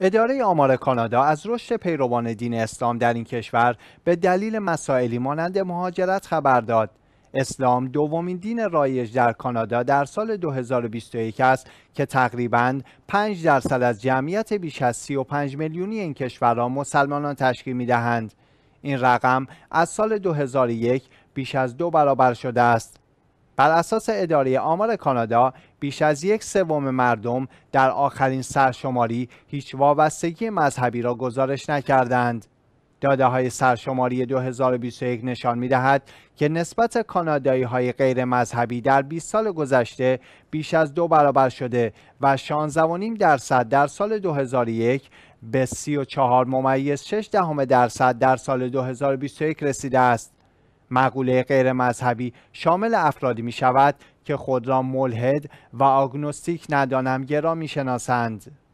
اداره آمار کانادا از رشد پیروان دین اسلام در این کشور به دلیل مسائلی مانند مهاجرت خبر داد. اسلام دومین دین رایج در کانادا در سال 2021 است که تقریبا 5 درصد از جمعیت بیش از 35 میلیونی این کشور را مسلمانان تشکیل می دهند. این رقم از سال 2001 بیش از دو برابر شده است. بر اساس اداره آمار کانادا بیش از یک سوم مردم در آخرین سرشماری هیچ وابستگی مذهبی را گزارش نکردند. داده های سرشماری 2021 نشان می دهد که نسبت کانادایی های غیر مذهبی در 20 سال گذشته بیش از دو برابر شده و 16.5 درصد در سال 2001 به 34.6 ممیز 6 درصد در سال 2021 رسیده است. مقوله غیر مذهبی شامل افرادی می شود که خود را ملحد و آگنوستیک ندانم گرا می شناسند.